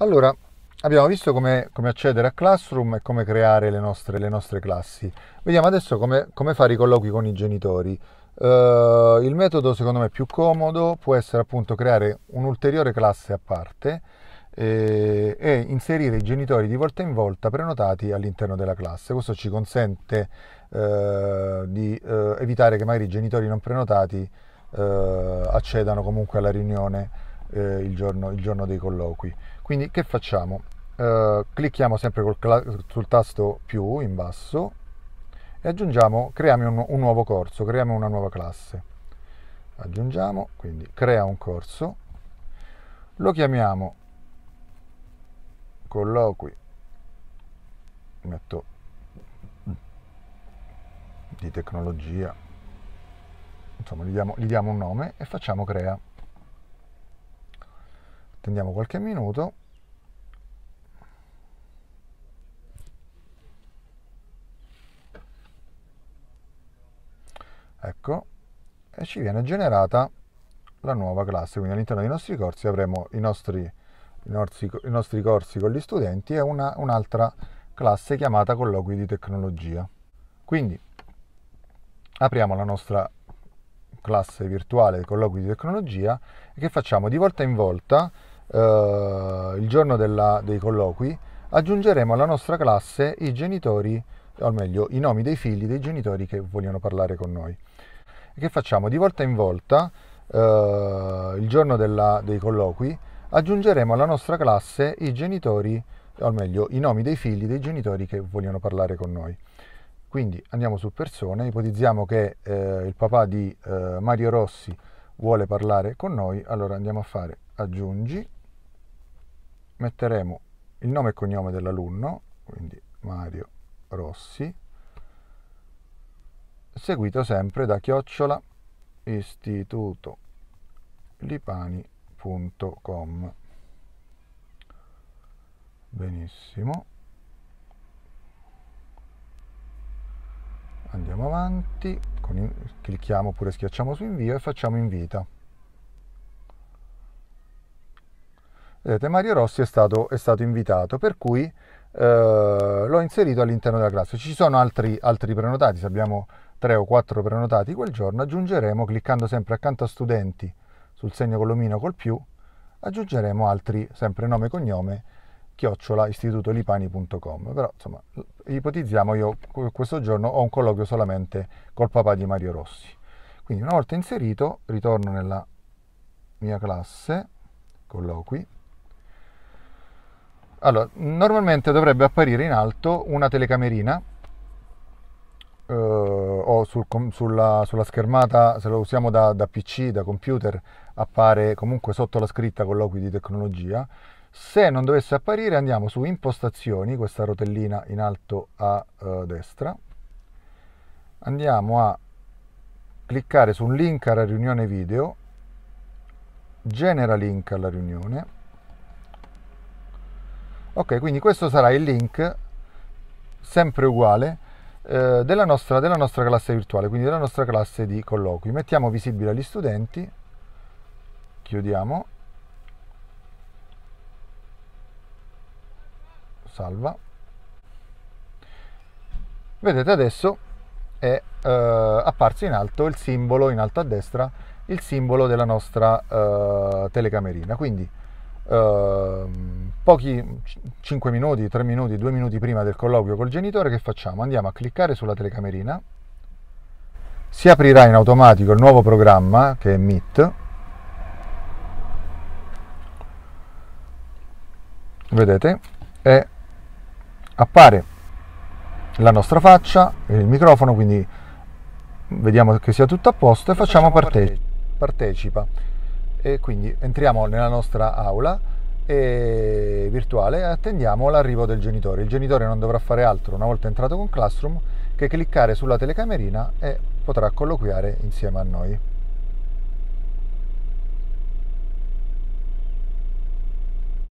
Allora, abbiamo visto come, come accedere a Classroom e come creare le nostre, le nostre classi. Vediamo adesso come, come, fare i colloqui con i genitori. Uh, il metodo secondo me più comodo può essere appunto creare un'ulteriore classe a parte eh, e inserire i genitori di volta in volta prenotati all'interno della classe. Questo ci consente eh, di eh, evitare che magari i genitori non prenotati eh, accedano comunque alla riunione eh, il giorno, il giorno dei colloqui. Quindi che facciamo? Uh, clicchiamo sempre cla- sul tasto più in basso e aggiungiamo, creiamo un, un, nuovo corso, creiamo una nuova classe. Aggiungiamo, quindi crea un corso, lo chiamiamo colloqui, metto di tecnologia, insomma gli diamo, gli diamo un nome e facciamo crea attendiamo qualche minuto ecco e ci viene generata la nuova classe quindi all'interno dei nostri corsi avremo i nostri, i nostri, i nostri corsi con gli studenti e una, un'altra classe chiamata colloqui di tecnologia quindi apriamo la nostra classe virtuale colloqui di tecnologia e che facciamo di volta in volta eh, il giorno della, dei colloqui aggiungeremo alla nostra classe i genitori, o meglio i nomi dei figli dei genitori che vogliono parlare con noi. E che facciamo? Di volta in volta, eh, il giorno della, dei colloqui, aggiungeremo alla nostra classe i genitori, o meglio i nomi dei figli dei genitori che vogliono parlare con noi. Quindi andiamo su persone, ipotizziamo che eh, il papà di eh, Mario Rossi vuole parlare con noi, allora andiamo a fare aggiungi metteremo il nome e cognome dell'alunno, quindi Mario Rossi, seguito sempre da chiocciola istituto lipani.com. Benissimo. Andiamo avanti, clicchiamo oppure schiacciamo su invio e facciamo invita. Vedete, eh, Mario Rossi è stato, è stato invitato, per cui eh, l'ho inserito all'interno della classe. Ci sono altri, altri prenotati, se abbiamo tre o quattro prenotati quel giorno, aggiungeremo, cliccando sempre accanto a studenti sul segno colomino col più, aggiungeremo altri, sempre nome e cognome, chiocciola istitutolipani.com. Però insomma, ipotizziamo io questo giorno ho un colloquio solamente col papà di Mario Rossi. Quindi una volta inserito, ritorno nella mia classe, colloqui, allora, normalmente dovrebbe apparire in alto una telecamerina eh, o sul, sulla, sulla, schermata, se lo usiamo da, da, PC, da computer, appare comunque sotto la scritta colloqui di tecnologia. Se non dovesse apparire andiamo su impostazioni, questa rotellina in alto a eh, destra, andiamo a cliccare su un link alla riunione video, genera link alla riunione, ok quindi questo sarà il link sempre uguale eh, della, nostra, della nostra classe virtuale quindi della nostra classe di colloqui mettiamo visibile agli studenti chiudiamo salva vedete adesso è eh, apparso in alto il simbolo in alto a destra il simbolo della nostra eh, telecamerina quindi eh, pochi 5 minuti, 3 minuti, 2 minuti prima del colloquio col genitore, che facciamo? Andiamo a cliccare sulla telecamerina, si aprirà in automatico il nuovo programma che è Meet. Vedete? E appare la nostra faccia, il microfono, quindi vediamo che sia tutto a posto e facciamo, facciamo parte- partecipa. E quindi entriamo nella nostra aula e virtuale attendiamo l'arrivo del genitore. Il genitore non dovrà fare altro una volta entrato con Classroom che cliccare sulla telecamerina e potrà colloquiare insieme a noi.